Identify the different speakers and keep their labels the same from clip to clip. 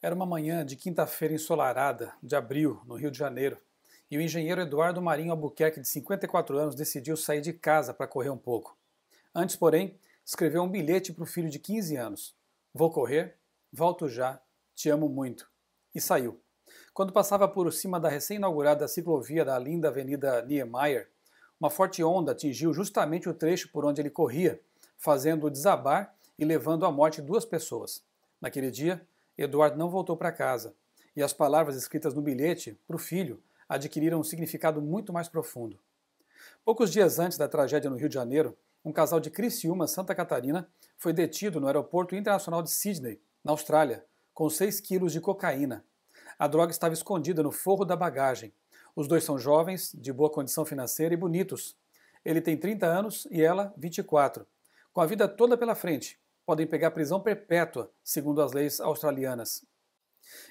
Speaker 1: Era uma manhã de quinta-feira ensolarada, de abril, no Rio de Janeiro, e o engenheiro Eduardo Marinho Albuquerque, de 54 anos, decidiu sair de casa para correr um pouco. Antes, porém, escreveu um bilhete para o filho de 15 anos: Vou correr, volto já, te amo muito. E saiu. Quando passava por cima da recém-inaugurada ciclovia da linda Avenida Niemeyer, uma forte onda atingiu justamente o trecho por onde ele corria, fazendo-o desabar e levando à morte duas pessoas. Naquele dia, Eduardo não voltou para casa, e as palavras escritas no bilhete para o filho adquiriram um significado muito mais profundo. Poucos dias antes da tragédia no Rio de Janeiro, um casal de Criciúma, Santa Catarina, foi detido no aeroporto internacional de Sydney, na Austrália, com 6 quilos de cocaína. A droga estava escondida no forro da bagagem. Os dois são jovens, de boa condição financeira e bonitos. Ele tem 30 anos e ela, 24. Com a vida toda pela frente, podem pegar prisão perpétua, segundo as leis australianas.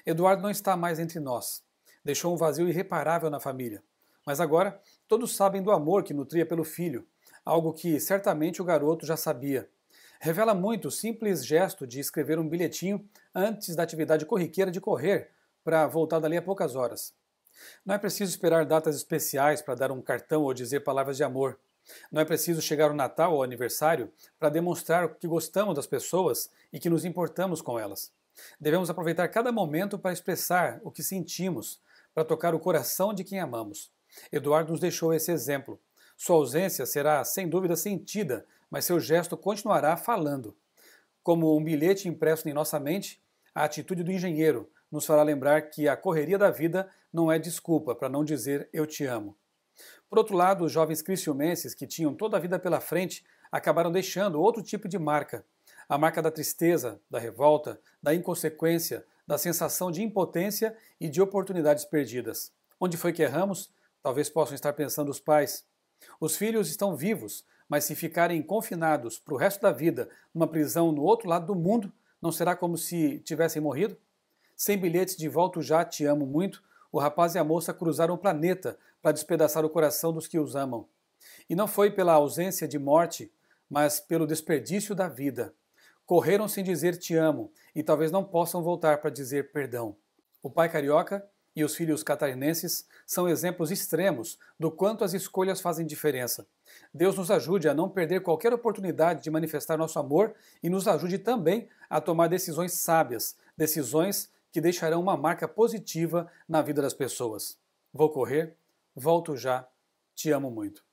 Speaker 1: Eduardo não está mais entre nós. Deixou um vazio irreparável na família. Mas agora todos sabem do amor que nutria pelo filho, algo que certamente o garoto já sabia. Revela muito o simples gesto de escrever um bilhetinho antes da atividade corriqueira de correr, para voltar dali a poucas horas. Não é preciso esperar datas especiais para dar um cartão ou dizer palavras de amor. Não é preciso chegar o Natal ou aniversário para demonstrar que gostamos das pessoas e que nos importamos com elas. Devemos aproveitar cada momento para expressar o que sentimos, para tocar o coração de quem amamos. Eduardo nos deixou esse exemplo. Sua ausência será sem dúvida sentida, mas seu gesto continuará falando. Como um bilhete impresso em nossa mente, a atitude do engenheiro nos fará lembrar que a correria da vida não é desculpa para não dizer eu te amo. Por outro lado, os jovens cristiomenses, que tinham toda a vida pela frente acabaram deixando outro tipo de marca. A marca da tristeza, da revolta, da inconsequência, da sensação de impotência e de oportunidades perdidas. Onde foi que erramos? Talvez possam estar pensando os pais. Os filhos estão vivos, mas se ficarem confinados para o resto da vida numa prisão no outro lado do mundo, não será como se tivessem morrido? Sem bilhetes de volta já te amo muito, o rapaz e a moça cruzaram o planeta para despedaçar o coração dos que os amam. E não foi pela ausência de morte, mas pelo desperdício da vida. Correram sem dizer te amo e talvez não possam voltar para dizer perdão. O pai carioca e os filhos catarinenses são exemplos extremos do quanto as escolhas fazem diferença. Deus nos ajude a não perder qualquer oportunidade de manifestar nosso amor e nos ajude também a tomar decisões sábias, decisões que deixarão uma marca positiva na vida das pessoas. Vou correr, volto já, te amo muito.